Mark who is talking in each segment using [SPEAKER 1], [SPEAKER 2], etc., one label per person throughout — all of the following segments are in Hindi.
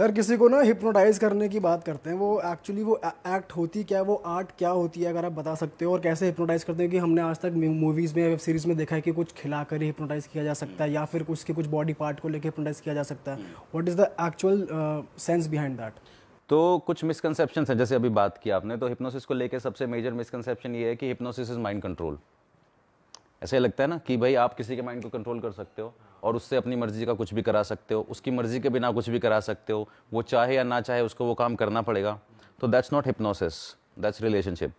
[SPEAKER 1] सर किसी को ना हिप्नोटाइज करने की बात करते हैं वो एक्चुअली वो एक्ट होती क्या वो आर्ट क्या होती है अगर आप बता सकते हो और कैसे हिप्नोटाइज करते हैं कि हमने आज तक मूवीज़ में वेब सीरीज़ में देखा है कि कुछ खिलाकर हिप्नोटाइज किया जा सकता है या फिर उसके कुछ बॉडी पार्ट को लेकर हिप्नोटाइज किया जा सकता है what is the actual sense behind that
[SPEAKER 2] तो कुछ मिसकनसेप्शन है जैसे अभी बात की आपने तो हिप्नोसिस को लेकर सबसे मेजर मिसकनसेप्शन ये है कि हिप्नोसिस इज माइंड कंट्रोल ऐसे लगता है ना कि भाई आप किसी के माइंड को कंट्रोल कर सकते हो और उससे अपनी मर्जी का कुछ भी करा सकते हो उसकी मर्जी के बिना कुछ भी करा सकते हो वो चाहे या ना चाहे उसको वो काम करना पड़ेगा तो that's not hypnosis that's relationship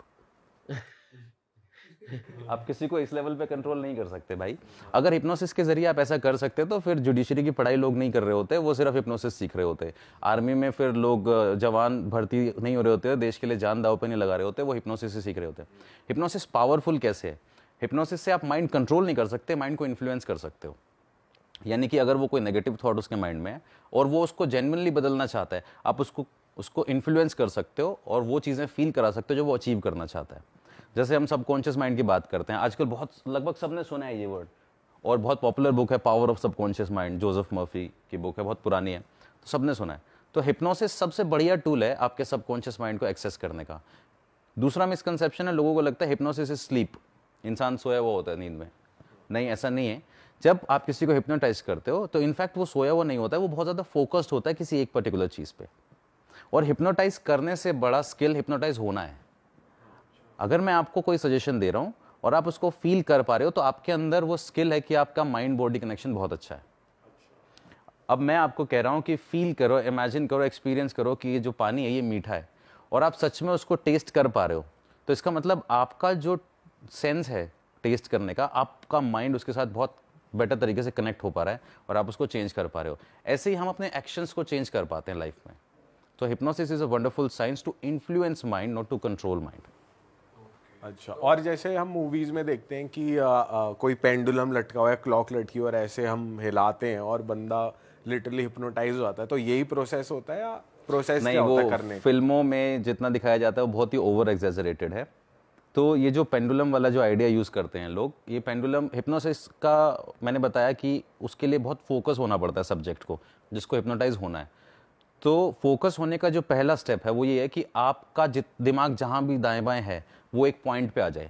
[SPEAKER 2] आप किसी को इस लेवल पे कंट्रोल नहीं कर सकते भाई अगर हिप्नोसिस के जरिए आप ऐसा कर सकते तो फिर जुडिशरी की पढ़ाई लोग नहीं कर रहे होते वो सिर्फ हिप्नोसिस सीख रहे होते आर्मी में फिर लोग जवान भर्ती नहीं हो रहे होते देश के लिए जान दाव पे नहीं लगा रहे होते वो हिप्नोसिस से सीख रहे होते हिप्नोसिस पावरफुल कैसे है हिप्नोसिस से आप माइंड कंट्रोल नहीं कर सकते माइंड को इन्फ्लुएंस कर सकते हो यानी कि अगर वो कोई नेगेटिव थॉट उसके माइंड में है और वो उसको जेनवनली बदलना चाहता है आप उसको उसको इन्फ्लुएंस कर सकते हो और वो चीज़ें फील करा सकते हो जो वो अचीव करना चाहता है जैसे हम सबकॉन्शियस माइंड की बात करते हैं आजकल बहुत लगभग सबने सुना है ये वर्ड और बहुत पॉपुलर बुक है power of subconscious mind Joseph Murphy की बुक है बहुत पुरानी है तो सबने सुना है तो हिप्नोसिस सबसे बढ़िया टूल है आपके सबकॉन्शियस माइंड को एक्सेस करने का दूसरा मिसकनसेप्शन है लोगों को लगता है हिप्नोसिस इज स्लीप इंसान सोया हुआ होता है नींद में नहीं ऐसा नहीं है जब आप किसी को हिप्नोटाइज करते हो तो इनफैक्ट वो सोया हुआ नहीं होता है वो बहुत ज़्यादा फोकस्ड होता है किसी एक पर्टिकुलर चीज़ पे और हिप्नोटाइज करने से बड़ा स्किल हिप्नोटाइज होना है अगर मैं आपको कोई सजेशन दे रहा हूँ और आप उसको फील कर पा रहे हो तो आपके अंदर वो स्किल है कि आपका माइंड बॉडी कनेक्शन बहुत अच्छा है अब मैं आपको कह रहा हूँ कि फील करो इमेजिन करो एक्सपीरियंस करो कि ये जो पानी है ये मीठा है और आप सच में उसको टेस्ट कर पा रहे हो तो इसका मतलब आपका जो सेंस है टेस्ट करने का आपका माइंड उसके साथ बहुत बेटर तरीके से कनेक्ट हो पा रहा है और आप उसको चेंज कर पा रहे हो ऐसे ही हम अपने एक्शंस को चेंज कर पाते हैं लाइफ में तो hypnosis is a wonderful science to influence mind not to control mind अच्छा और जैसे हम मूवीज़ में देखते
[SPEAKER 3] हैं कि आ, आ, कोई पेंडुलम लटका हुआ है क्लॉक लटकी और ऐसे हम हिलाते हैं और बंदा लिटरली हिप्नोटाइज हो जाता है तो यही प्रोसेस होता है या प्रोसेस नहीं क्या होता वो करने
[SPEAKER 2] फिल्मों में जितना दिखाया जाता है वो बहुत ही ओवर एग्जेजरेटेड है तो ये जो पेंडुलम वाला जो आइडिया यूज़ करते हैं लोग ये पेंडुलम हिप्नोसिस का मैंने बताया कि उसके लिए बहुत फोकस होना पड़ता है सब्जेक्ट को जिसको हिप्नोटाइज होना है तो फोकस होने का जो पहला स्टेप है वो ये है कि आपका जित दिमाग जहाँ भी दाएँ बाएँ है वो एक पॉइंट पे आ जाए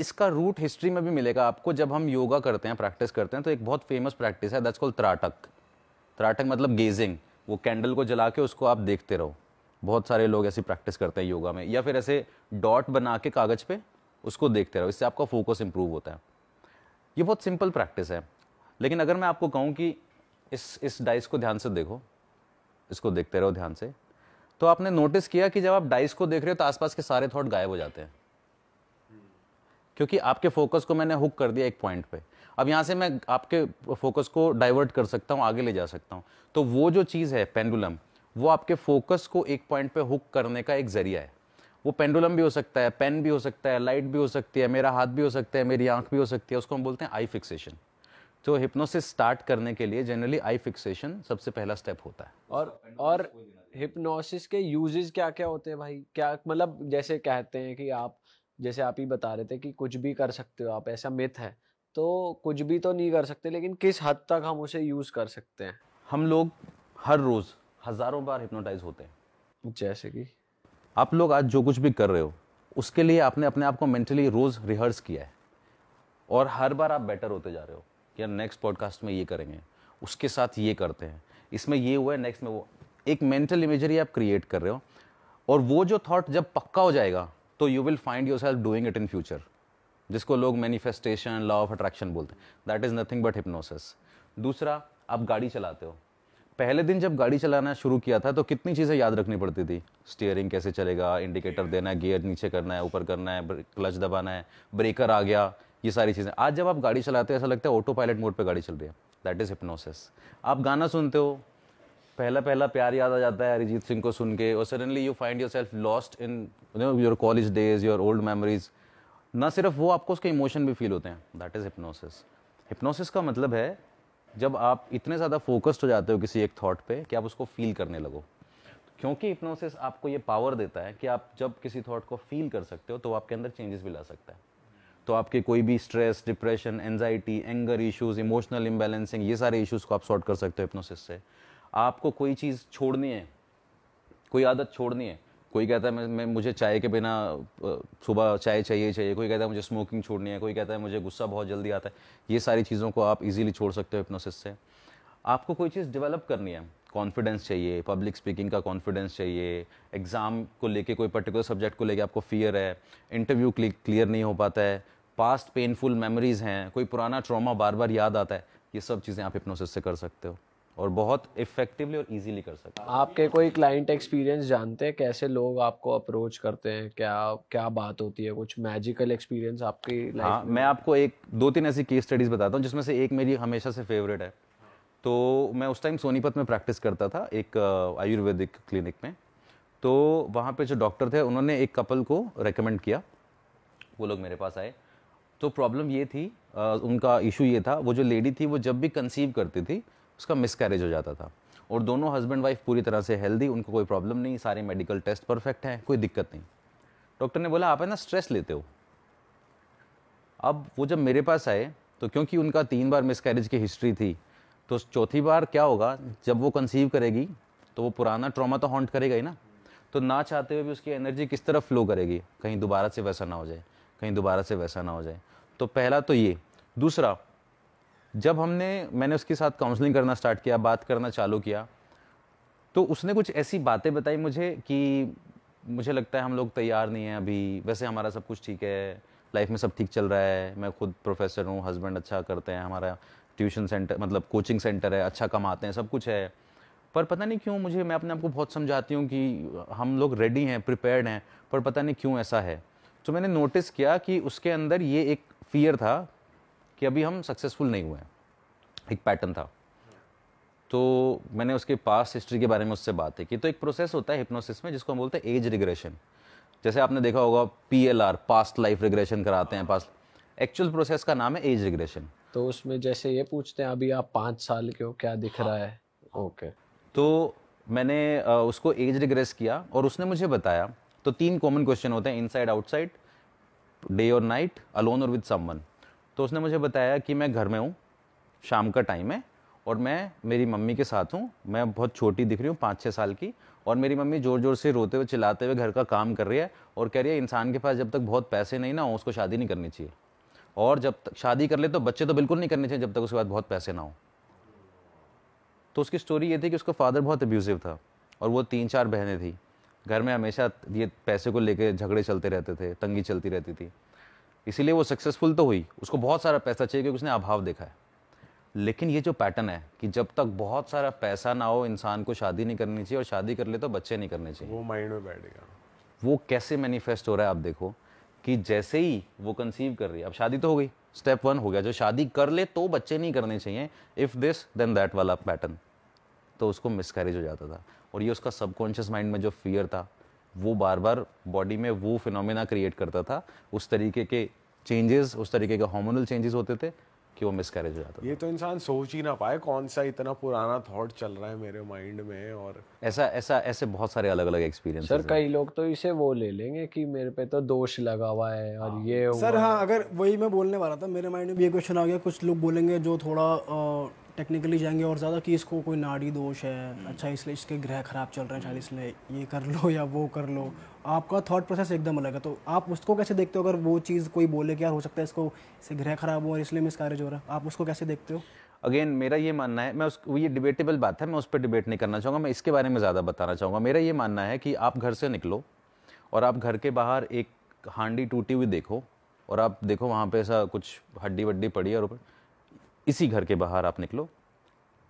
[SPEAKER 2] इसका रूट हिस्ट्री में भी मिलेगा आपको जब हम योगा करते हैं प्रैक्टिस करते हैं तो एक बहुत फेमस प्रैक्टिस है दैट्स कॉल त्राटक त्राटक मतलब गेजिंग वो कैंडल को जला के उसको आप देखते रहो बहुत सारे लोग ऐसी प्रैक्टिस करते हैं योगा में या फिर ऐसे डॉट बना के कागज़ पे उसको देखते रहो इससे आपका फोकस इम्प्रूव होता है ये बहुत सिंपल प्रैक्टिस है लेकिन अगर मैं आपको कहूँ कि इस इस डाइस को ध्यान से देखो इसको देखते रहो ध्यान से तो आपने नोटिस किया कि जब आप डाइस को देख रहे हो तो आसपास के सारे थॉट गायब हो जाते हैं क्योंकि आपके फोकस को मैंने हुक कर दिया एक पॉइंट पे अब यहाँ से मैं आपके फोकस को डाइवर्ट कर सकता हूँ आगे ले जा सकता हूँ तो वो जो चीज़ है पेंडुलम वो आपके फोकस को एक पॉइंट पे हुक करने का एक जरिया है वो पेंडुलम भी हो सकता है पेन भी हो सकता है लाइट भी हो सकती है मेरा हाथ भी हो सकता है मेरी आंख भी हो सकती है उसको हम बोलते हैं आई फिक्सेशन तो हिप्नोसिस स्टार्ट करने के लिए जनरली आई फिक्सेशन सबसे पहला स्टेप होता है
[SPEAKER 1] और और हिप्नोसिस के यूजेस क्या क्या होते हैं भाई क्या मतलब जैसे कहते हैं कि आप जैसे आप ही बता रहे थे कि कुछ भी कर सकते हो आप ऐसा मिथ है तो कुछ भी तो नहीं कर सकते लेकिन किस हद तक हम उसे यूज़ कर सकते हैं
[SPEAKER 2] हम लोग हर रोज़ हज़ारों बार हिप्नोटाइज होते हैं जैसे कि आप लोग आज जो कुछ भी कर रहे हो उसके लिए आपने अपने आप को मेंटली रोज़ रिहर्स किया है और हर बार आप बेटर होते जा रहे हो कि यार नेक्स्ट पॉडकास्ट में ये करेंगे उसके साथ ये करते हैं इसमें ये हुआ है नेक्स्ट में वो एक मेंटल इमेजरी आप क्रिएट कर रहे हो और वो जो थॉट जब पक्का हो जाएगा तो you will find yourself doing it in future जिसको लोग मैनिफेस्टेशन लॉ ऑफ अट्रैक्शन बोलते हैं that is nothing but hypnosis दूसरा आप गाड़ी चलाते हो पहले दिन जब गाड़ी चलाना शुरू किया था तो कितनी चीज़ें याद रखनी पड़ती थी स्टीयरिंग कैसे चलेगा इंडिकेटर देना है गियर नीचे करना है ऊपर करना है क्लच दबाना है ब्रेकर आ गया ये सारी चीज़ें आज जब आप गाड़ी चलाते हो ऐसा लगता है ऑटो पायलट मोड पर गाड़ी चल रही है दैट इज़ हिप्नोसिस आप गाना सुनते हो पहला पहला प्यार याद आ जाता है अरिजीत सिंह को सुन के और suddenly you find yourself lost in your college days your old memories ना सिर्फ वो आपको उसके इमोशन भी फील होते हैं दैट इज़ हिप्नोसिस हिप्नोसिस का मतलब है जब आप इतने ज़्यादा फोकस्ड हो जाते हो किसी एक थॉट पे कि आप उसको फील करने लगो क्योंकि हिप्नोसिस आपको ये पावर देता है कि आप जब किसी थॉट को फील कर सकते हो तो आपके अंदर चेंजेस भी ला सकता है तो आपके कोई भी stress depression anxiety anger issues emotional imbalancing ये सारे इश्यूज को आप सॉर्ट कर सकते हो हिप्नोसिस से आपको कोई चीज़ छोड़नी है कोई आदत छोड़नी है कोई कहता है मैं, मैं मुझे चाय के बिना सुबह चाय चाहिए चाहिए कोई कहता है मुझे स्मोकिंग छोड़नी है कोई कहता है मुझे गुस्सा बहुत जल्दी आता है ये सारी चीज़ों को आप इजीली छोड़ सकते हो हिप्नोसिस से आपको कोई चीज़ डेवलप करनी है कॉन्फिडेंस चाहिए पब्लिक स्पीकिंग का कॉन्फिडेंस चाहिए एग्ज़ाम को लेके कोई पर्टिकुलर सब्जेक्ट को लेके आपको फियर है इंटरव्यू क्लियर नहीं हो पाता है पास्ट पेनफुल मेमोरीज़ हैं कोई पुराना ट्रॉमा बार बार याद आता है ये सब चीज़ें आप हिप्नोसिस से कर सकते हो और बहुत इफेक्टिवली और इजीली कर सकते
[SPEAKER 1] हैं आपके कोई क्लाइंट एक्सपीरियंस जानते हैं कैसे लोग आपको अप्रोच करते हैं क्या क्या बात होती है कुछ मैजिकल
[SPEAKER 2] एक्सपीरियंस आपकी हाँ मैं आपको एक दो तीन ऐसी केस स्टडीज़ बताता हूँ जिसमें से एक मेरी हमेशा से फेवरेट है तो मैं उस टाइम सोनीपत में प्रैक्टिस करता था एक uh, आयुर्वेदिक क्लिनिक में तो वहाँ पे जो डॉक्टर थे उन्होंने एक कपल को रेकमेंड किया वो लोग मेरे पास आए तो प्रॉब्लम ये थी uh, उनका इशू ये था वो जो लेडी थी वो जब भी कंसीव करती थी उसका मिसकैरेज हो जाता था और दोनों हस्बैंड वाइफ पूरी तरह से हेल्दी उनको कोई प्रॉब्लम नहीं सारे मेडिकल टेस्ट परफेक्ट हैं कोई दिक्कत नहीं डॉक्टर ने बोला आप है ना स्ट्रेस लेते हो अब वो जब मेरे पास आए तो क्योंकि उनका तीन बार मिसकैरेज की हिस्ट्री थी तो चौथी बार क्या होगा जब वो कंसीव करेगी तो वो पुराना ट्रॉमा तो हॉन्ट करेगा ही ना तो ना चाहते हुए भी उसकी एनर्जी किस तरह फ्लो करेगी कहीं दोबारा से वैसा ना हो जाए कहीं दोबारा से वैसा ना हो जाए तो पहला तो ये दूसरा जब हमने मैंने उसके साथ काउंसलिंग करना स्टार्ट किया बात करना चालू किया तो उसने कुछ ऐसी बातें बताई मुझे कि मुझे लगता है हम लोग तैयार नहीं हैं अभी वैसे हमारा सब कुछ ठीक है लाइफ में सब ठीक चल रहा है मैं खुद प्रोफेसर हूँ हस्बैंड अच्छा करते हैं हमारा ट्यूशन सेंटर मतलब कोचिंग सेंटर है अच्छा कमाते हैं सब कुछ है पर पता नहीं क्यों मुझे मैं अपने आप को बहुत समझाती हूँ कि हम लोग रेडी हैं प्रिपेयर्ड हैं पर पता नहीं क्यों ऐसा है तो मैंने नोटिस किया कि उसके अंदर ये एक फियर था कि अभी हम सक्सेसफुल नहीं हुए हैं एक पैटर्न था तो मैंने उसके पास हिस्ट्री के बारे में उससे बात है तो एक प्रोसेस होता है हिप्नोसिस में जिसको हम बोलते हैं एज रिग्रेशन जैसे आपने देखा होगा P L R past life regression कराते हैं पास्ट एक्चुअल प्रोसेस का नाम है एज रिग्रेशन तो उसमें
[SPEAKER 1] जैसे ये पूछते हैं अभी आप पाँच साल के हो क्या दिख हाँ, रहा है ओके हाँ।
[SPEAKER 2] तो मैंने उसको एज रिग्रेस किया और उसने मुझे बताया तो तीन कॉमन क्वेश्चन होते हैं इनसाइड आउटसाइड डे और नाइट अलोन और विद समवन तो उसने मुझे बताया कि मैं घर में हूँ शाम का टाइम है और मैं मेरी मम्मी के साथ हूँ मैं बहुत छोटी दिख रही हूँ पाँच छः साल की और मेरी मम्मी ज़ोर ज़ोर से रोते हुए चिल्लाते हुए घर का काम कर रही है और कह रही है इंसान के पास जब तक बहुत पैसे नहीं ना हो उसको शादी नहीं करनी चाहिए और जब तक शादी कर ले तो बच्चे तो बिल्कुल नहीं करने चाहिए जब तक उसके बाद बहुत पैसे ना हो तो उसकी स्टोरी ये थी कि उसका फादर बहुत एब्यूज़िव था और वो तीन चार बहनें थी घर में हमेशा ये पैसे को लेकर झगड़े चलते रहते थे तंगी चलती रहती थी इसीलिए वो सक्सेसफुल तो हुई उसको बहुत सारा पैसा चाहिए क्योंकि उसने अभाव देखा है लेकिन ये जो पैटर्न है कि जब तक बहुत सारा पैसा ना हो इंसान को शादी नहीं करनी चाहिए और शादी कर ले तो बच्चे नहीं करने चाहिए वो माइंड में बैठेगा वो कैसे मैनिफेस्ट हो रहा है आप देखो कि जैसे ही वो कंसीव कर रही है अब शादी तो हो गई स्टेप वन हो गया जो शादी कर ले तो बच्चे नहीं करने चाहिए इफ़ दिस देन दैट वाला पैटर्न तो उसको मिसकैरेज हो जाता था और ये उसका सबकॉन्शियस माइंड में जो फियर था वो बार बार बॉडी में वो फिनोमिना क्रिएट करता था उस तरीके के चेंजेस उस तरीके के हार्मोनल चेंजेस होते थे कि वो मिसकैरेज हो जाता
[SPEAKER 3] ये तो इंसान सोच ही ना पाए कौन सा इतना पुराना थॉट चल रहा है मेरे माइंड में और
[SPEAKER 2] ऐसा ऐसा ऐसे बहुत सारे अलग अलग एक्सपीरियंस सर कई
[SPEAKER 1] लोग तो इसे वो ले लेंगे कि मेरे पे तो दोष लगा हुआ है और ये सर हाँ अगर वही मैं बोलने वाला था मेरे माइंड में भी ये क्वेश्चन आ गया कुछ लोग बोलेंगे जो थोड़ा आ, टेक्निकली जाएंगे और ज़्यादा कि इसको कोई नाड़ी दोष है अच्छा इसलिए इसके ग्रह खराब चल रहे हैं शायद अच्छा, इसलिए ये कर लो या वो कर लो आपका थॉट प्रोसेस एकदम अलग है तो आप उसको कैसे देखते हो अगर वो चीज़ कोई बोले कि हो सकता है इसको इससे ग्रह खराब हो और इसलिए मिसकैरेज हो रहा है आप उसको
[SPEAKER 2] कैसे देखते हो अगेन मेरा ये मानना है मैं उस ये डिबेटेबल बात है मैं उस पर डिबेट नहीं करना चाहूँगा मैं इसके बारे में ज़्यादा बताना चाहूँगा मेरा ये मानना है कि आप घर से निकलो और आप घर के बाहर एक हांडी टूटी हुई देखो और आप देखो वहाँ पे ऐसा कुछ हड्डी वड्डी पड़ी है और ऊपर इसी घर के बाहर आप निकलो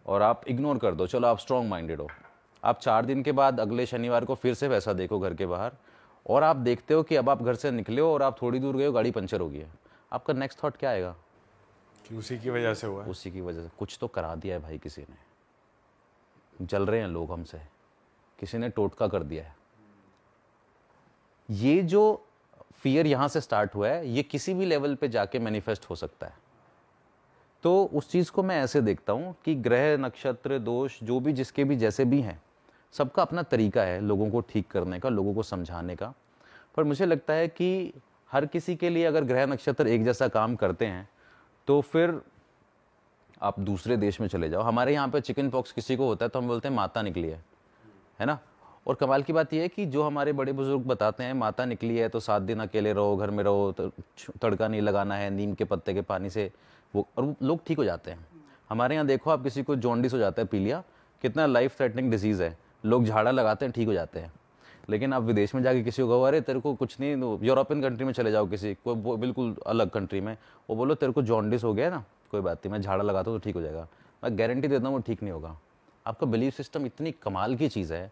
[SPEAKER 2] और आप इग्नोर कर दो चलो आप स्ट्रॉन्ग माइंडेड हो आप चार दिन के बाद अगले शनिवार को फिर से वैसा देखो घर के बाहर और आप देखते हो कि अब आप घर से निकले हो और आप थोड़ी दूर गए हो गाड़ी पंचर हो गई है आपका नेक्स्ट थॉट क्या आएगा कि उसी की वजह से हुआ उसी की वजह से कुछ तो करा दिया है भाई किसी ने जल रहे हैं लोग हमसे किसी ने टोटका कर दिया है ये जो फियर यहाँ से स्टार्ट हुआ है ये किसी भी लेवल पे जाके मैनिफेस्ट हो सकता है तो उस चीज़ को मैं ऐसे देखता हूँ कि ग्रह नक्षत्र दोष जो भी जिसके भी जैसे भी हैं सबका अपना तरीका है लोगों को ठीक करने का लोगों को समझाने का पर मुझे लगता है कि हर किसी के लिए अगर ग्रह नक्षत्र एक जैसा काम करते हैं तो फिर आप दूसरे देश में चले जाओ हमारे यहाँ पे चिकन पॉक्स किसी को होता है तो हम बोलते हैं माता निकली है है ना और कमाल की बात यह है कि जो हमारे बड़े बुजुर्ग बताते हैं माता निकली है तो सात दिन अकेले रहो घर में रहो तो तड़का नहीं लगाना है नीम के पत्ते के पानी से वो और लोग ठीक हो जाते हैं हमारे यहाँ देखो आप किसी को जॉन्डिस हो जाता है पीलिया कितना लाइफ थ्रेटनिंग डिजीज़ है लोग झाड़ा लगाते हैं ठीक हो जाते हैं लेकिन आप विदेश में जाके किसी को कहो अरे तेरे को कुछ नहीं यूरोपियन कंट्री में चले जाओ किसी को बिल्कुल अलग कंट्री में वो बोलो तेरे को जॉन्डिस हो गया ना कोई बात नहीं मैं झाड़ा लगाता हूँ तो ठीक हो जाएगा मैं गारंटी देता हूँ वो ठीक नहीं होगा आपका बिलीफ सिस्टम इतनी कमाल की चीज़ है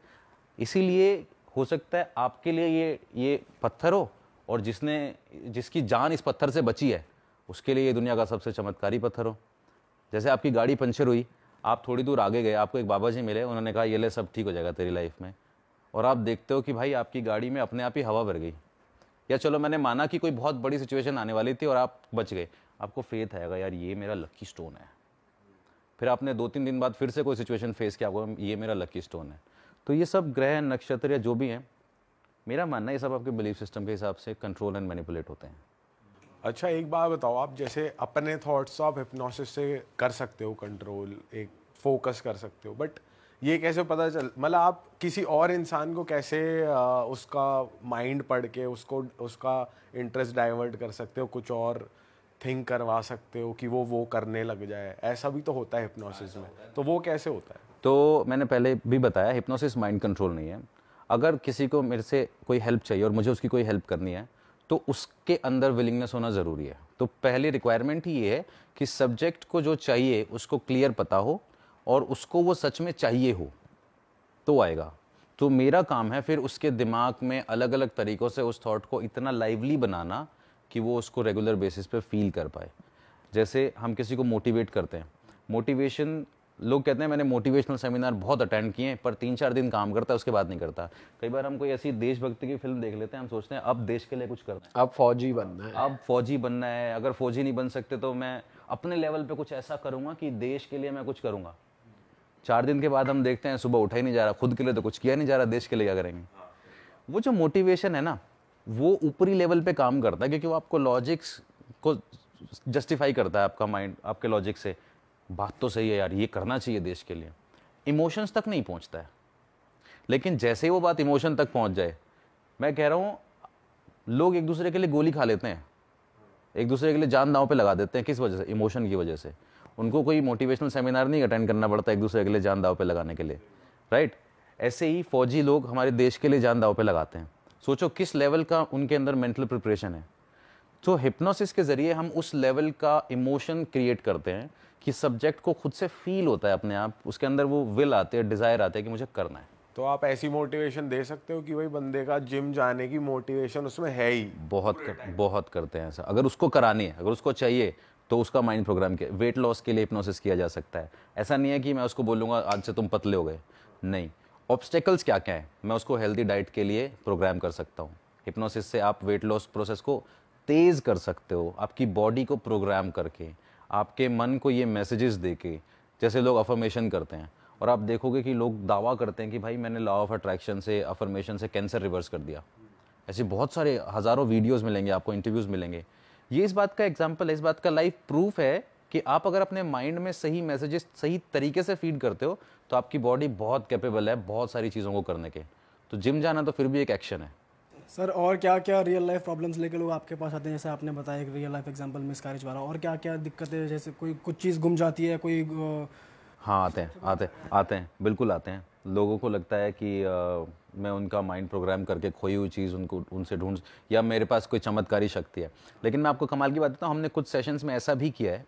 [SPEAKER 2] इसीलिए हो सकता है आपके लिए ये ये पत्थर हो और जिसने जिसकी जान इस पत्थर से बची है उसके लिए ये दुनिया का सबसे चमत्कारी पत्थर हो जैसे आपकी गाड़ी पंचर हुई आप थोड़ी दूर आगे गए आपको एक बाबा जी मिले उन्होंने कहा ये ले सब ठीक हो जाएगा तेरी लाइफ में और आप देखते हो कि भाई आपकी गाड़ी में अपने आप ही हवा भर गई या चलो मैंने माना कि कोई बहुत बड़ी सिचुएशन आने वाली थी और आप बच गए आपको फेथ आएगा यार ये मेरा लक्की स्टोन है फिर आपने दो तीन दिन बाद फिर से कोई सिचुएशन फेस किया ये मेरा लक्की स्टोन है तो ये सब ग्रह नक्षत्र या जो भी हैं मेरा मानना है सब आपके बिलीफ सिस्टम के हिसाब से कंट्रोल एंड मैनिपुलेट होते हैं
[SPEAKER 3] अच्छा एक बात बताओ आप जैसे अपने थॉट्स आप हिप्नोसिस से कर सकते हो कंट्रोल एक फोकस कर सकते हो बट ये कैसे पता चल मतलब आप किसी और इंसान को कैसे आ, उसका माइंड पढ़ के उसको उसका इंटरेस्ट डाइवर्ट कर सकते हो कुछ और थिंक करवा सकते हो कि वो वो करने लग जाए ऐसा भी तो होता है हिप्नोसिस में
[SPEAKER 2] तो वो कैसे होता है तो मैंने पहले भी बताया हिप्नोसिस माइंड कंट्रोल नहीं है अगर किसी को मेरे से कोई हेल्प चाहिए और मुझे उसकी कोई हेल्प करनी है तो उसके अंदर विलिंगनेस होना ज़रूरी है तो पहली रिक्वायरमेंट ही ये है कि सब्जेक्ट को जो चाहिए उसको क्लियर पता हो और उसको वो सच में चाहिए हो तो आएगा तो मेरा काम है फिर उसके दिमाग में अलग अलग तरीक़ों से उस थॉट को इतना लाइवली बनाना कि वो उसको रेगुलर बेसिस पे फील कर पाए जैसे हम किसी को मोटिवेट करते हैं मोटिवेशन लोग कहते हैं मैंने मोटिवेशनल सेमिनार बहुत अटेंड किए पर तीन चार दिन काम करता है उसके बाद नहीं करता कई बार हम कोई ऐसी देशभक्ति की फिल्म देख लेते हैं हम सोचते हैं अब देश के लिए कुछ करना है अब फौजी बनना है अब फौजी बनना है अगर फौजी नहीं बन सकते तो मैं अपने लेवल पर कुछ ऐसा करूँगा कि देश के लिए मैं कुछ करूँगा चार दिन के बाद हम देखते हैं सुबह उठा ही नहीं जा रहा खुद के लिए तो कुछ किया नहीं जा रहा देश के लिए क्या करेंगे हाँ। वो जो मोटिवेशन है ना वो ऊपरी लेवल पे काम करता है क्योंकि वो आपको लॉजिक्स को जस्टिफाई करता है आपका माइंड आपके लॉजिक से बात तो सही है यार ये करना चाहिए देश के लिए इमोशंस तक नहीं पहुंचता है लेकिन जैसे ही वो बात इमोशन तक पहुंच जाए मैं कह रहा हूँ लोग एक दूसरे के लिए गोली खा लेते हैं एक दूसरे के लिए जान दाव पे लगा देते हैं किस वजह से इमोशन की वजह से उनको कोई मोटिवेशनल सेमिनार नहीं अटेंड करना पड़ता एक दूसरे के लिए जान दाव पे लगाने के लिए राइट ऐसे ही फौजी लोग हमारे देश के लिए जान दाव पे लगाते हैं सोचो किस लेवल का उनके अंदर मेंटल प्रिपरेशन है तो हिप्नोसिस के ज़रिए हम उस लेवल का इमोशन क्रिएट करते हैं कि सब्जेक्ट को खुद से फील होता है अपने आप उसके अंदर वो विल आते हैं डिज़ायर आते हैं कि मुझे करना है
[SPEAKER 3] तो आप ऐसी मोटिवेशन दे सकते हो कि भाई बंदे का जिम जाने की मोटिवेशन उसमें है ही
[SPEAKER 2] बहुत कर, बहुत करते हैं ऐसा अगर उसको करानी है अगर उसको चाहिए तो उसका माइंड प्रोग्राम किया वेट लॉस के लिए हिप्नोसिस किया जा सकता है ऐसा नहीं है कि मैं उसको बोलूँगा आज से तुम पतले हो गए नहीं ऑब्स्टेकल्स क्या क्या हैं मैं उसको हेल्दी डाइट के लिए प्रोग्राम कर सकता हूँ हिप्नोसिस से आप वेट लॉस प्रोसेस को तेज़ कर सकते हो आपकी बॉडी को प्रोग्राम करके आपके मन को ये मैसेजेस दे के जैसे लोग अफर्मेशन करते हैं और आप देखोगे कि लोग दावा करते हैं कि भाई मैंने लॉ ऑफ अट्रैक्शन से अफर्मेशन से कैंसर रिवर्स कर दिया ऐसे बहुत सारे हज़ारों वीडियोज़ मिलेंगे आपको इंटरव्यूज़ मिलेंगे ये इस बात का एग्जाम्पल है इस बात का लाइफ प्रूफ है कि आप अगर अपने माइंड में सही मैसेजेस सही तरीके से फीड करते हो तो आपकी बॉडी बहुत कैपेबल है बहुत सारी चीज़ों को करने के तो जिम जाना तो फिर भी एक एक्शन है
[SPEAKER 1] सर और क्या क्या रियल लाइफ प्रॉब्लम्स लेकर लोग आपके पास आते हैं जैसे आपने बताया एक रियल लाइफ एग्जांपल मिसकैरेज वाला और क्या क्या दिक्कतें जैसे कोई कुछ चीज़ गुम जाती है कोई
[SPEAKER 2] हाँ आते हैं आते हैं आते हैं बिल्कुल आते हैं लोगों को लगता है कि आ, मैं उनका माइंड प्रोग्राम करके खोई हुई चीज़ उनको उनसे ढूंढ या मेरे पास कोई चमत्कारी शक्ति है लेकिन मैं आपको कमाल की बात देता हूँ हमने कुछ सेशंस में ऐसा भी किया है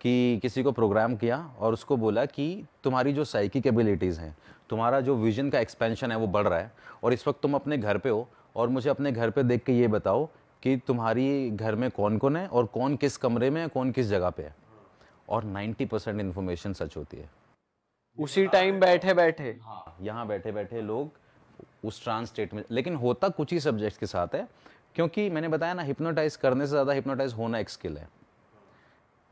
[SPEAKER 2] कि किसी को प्रोग्राम किया और उसको बोला कि तुम्हारी जो साइकिक एबिलिटीज़ हैं तुम्हारा जो विजन का एक्सपेंशन है वो बढ़ रहा है और इस वक्त तुम अपने घर पे हो और मुझे अपने घर पे देख के ये बताओ कि तुम्हारी घर में कौन कौन है और कौन किस कमरे में है कौन किस जगह पे है और 90 परसेंट इन्फॉर्मेशन सच होती है उसी टाइम बैठे बैठे हाँ यहाँ बैठे बैठे लोग उस ट्रांस स्टेट में लेकिन होता कुछ ही सब्जेक्ट्स के साथ है क्योंकि मैंने बताया ना हिप्नोटाइज करने से ज़्यादा हिप्नोटाइज होना एक स्किल है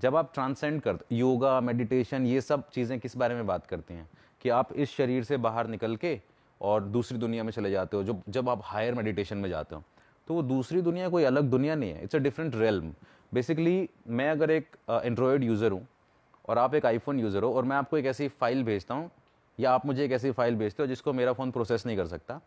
[SPEAKER 2] जब आप ट्रांसेंड करते योगा मेडिटेशन ये सब चीज़ें किस बारे में बात करती हैं कि आप इस शरीर से बाहर निकल के और दूसरी दुनिया में चले जाते हो जब जब आप हायर मेडिटेशन में जाते हो तो वो दूसरी दुनिया कोई अलग दुनिया नहीं है it's a different realm basically मैं अगर एक एंड्रॉयड uh, यूज़र हूँ और आप एक आईफोन यूज़र हो और मैं आपको एक ऐसी फ़ाइल भेजता हूँ या आप मुझे एक ऐसी फ़ाइल भेजते हो जिसको मेरा फ़ोन प्रोसेस नहीं कर सकता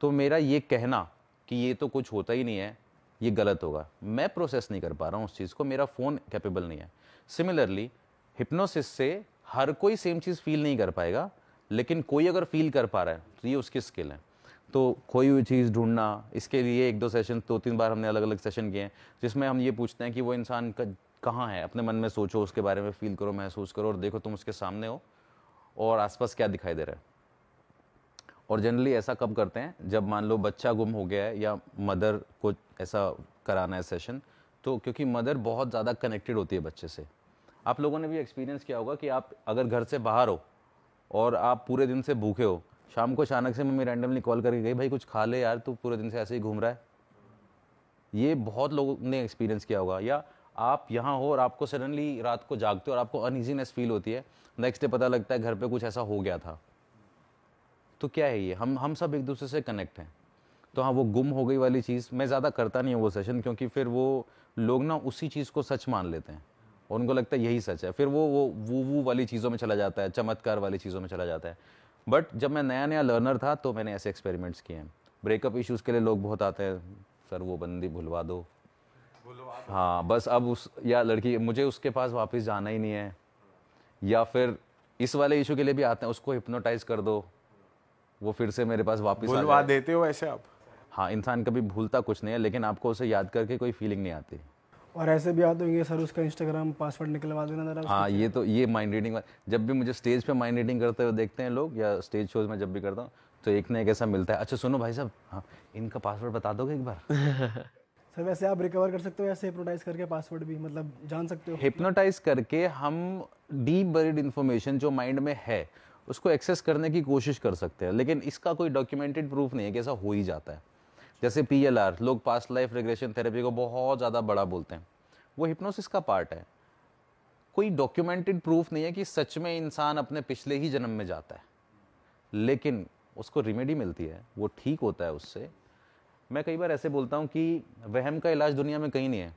[SPEAKER 2] तो मेरा ये कहना कि ये तो कुछ होता ही नहीं है ये गलत होगा मैं प्रोसेस नहीं कर पा रहा हूँ उस चीज़ को मेरा फ़ोन कैपेबल नहीं है सिमिलरली हिप्नोसिस से हर कोई सेम चीज़ फील नहीं कर पाएगा लेकिन कोई अगर फील कर पा रहा है तो ये उसकी स्किल है तो खोई हुई चीज़ ढूंढना इसके लिए एक दो सेशन दो तीन बार हमने अलग अलग सेशन किए हैं जिसमें हम ये पूछते हैं कि वो इंसान कहाँ है अपने मन में सोचो उसके बारे में फील करो महसूस करो और देखो तुम उसके सामने हो और आसपास क्या दिखाई दे रहा है और जनरली ऐसा कब करते हैं जब मान लो बच्चा गुम हो गया है या मदर को ऐसा कराना है सेशन तो क्योंकि मदर बहुत ज़्यादा कनेक्टेड होती है बच्चे से आप लोगों ने भी एक्सपीरियंस किया होगा कि आप अगर घर से बाहर हो और आप पूरे दिन से भूखे हो शाम को अचानक से मम्मी रैंडमली कॉल करके गई भाई कुछ खा ले यार तू पूरे दिन से ऐसे ही घूम रहा है ये बहुत लोगों ने एक्सपीरियंस किया होगा या आप यहाँ हो और आपको सडनली रात को जागते हो और आपको अनइजीनेस फील होती है नेक्स्ट डे पता लगता है घर पे कुछ ऐसा हो गया था तो क्या है ये हम हम सब एक दूसरे से कनेक्ट हैं तो हाँ वो गुम हो गई वाली चीज़ मैं ज़्यादा करता नहीं हूँ वो सेशन क्योंकि फिर वो लोग ना उसी चीज़ को सच मान लेते हैं उनको लगता है यही सच है फिर वो वो वो वो वाली चीज़ों में चला जाता है चमत्कार वाली चीज़ों में चला जाता है बट जब मैं नया नया लर्नर था तो मैंने ऐसे एक्सपेरिमेंट्स किए हैं ब्रेकअप इश्यूज़ के लिए लोग बहुत आते हैं सर वो बंदी भुलवा दो हाँ बस अब उस या लड़की मुझे उसके पास वापस जाना ही नहीं है या फिर इस वाले इशू के लिए भी आते हैं उसको हिप्नोटाइज कर दो वो फिर से मेरे पास वापस बुलवा देते हो ऐसे आप हाँ इंसान कभी भूलता कुछ नहीं है लेकिन आपको उसे याद करके कोई फीलिंग नहीं आती
[SPEAKER 1] और ऐसे भी आते होंगे सर उसका इंस्टाग्राम पासवर्ड निकलवा देना जरा हाँ
[SPEAKER 2] ये तो ये माइंड रीडिंग जब भी मुझे स्टेज पे माइंड रीडिंग करते हुए देखते हैं लोग या स्टेज शोज में जब भी करता हूँ तो एक ना एक ऐसा मिलता है अच्छा सुनो भाई साहब हाँ इनका पासवर्ड बता दोगे एक बार
[SPEAKER 1] सर वैसे आप रिकवर कर सकते हो ऐसे हिप्नोटाइज करके पासवर्ड भी मतलब जान सकते हो
[SPEAKER 2] हिप्नोटाइज करके हम डीप बरीड इन्फॉर्मेशन जो माइंड में है उसको एक्सेस करने की कोशिश कर सकते हैं लेकिन इसका कोई डॉक्यूमेंटेड प्रूफ नहीं है कि ऐसा हो ही जाता है जैसे पी लोग पास्ट लाइफ रेग्रेशन थेरेपी को बहुत ज़्यादा बड़ा बोलते हैं वो हिप्नोसिस का पार्ट है कोई डॉक्यूमेंटेड प्रूफ नहीं है कि सच में इंसान अपने पिछले ही जन्म में जाता है लेकिन उसको रिमेडी मिलती है वो ठीक होता है उससे मैं कई बार ऐसे बोलता हूँ कि वहम का इलाज दुनिया में कहीं नहीं है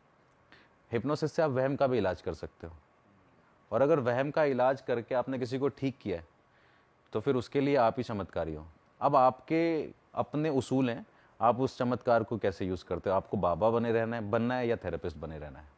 [SPEAKER 2] हिप्नोसिस से आप वहम का भी इलाज कर सकते हो और अगर वहम का इलाज करके आपने किसी को ठीक किया है तो फिर उसके लिए आप ही चमत्कारी हो अब आपके अपने उसूल हैं आप उस चमत्कार को कैसे यूज़ करते हो आपको बाबा बने रहना है बनना है या थेरेपिस्ट बने रहना है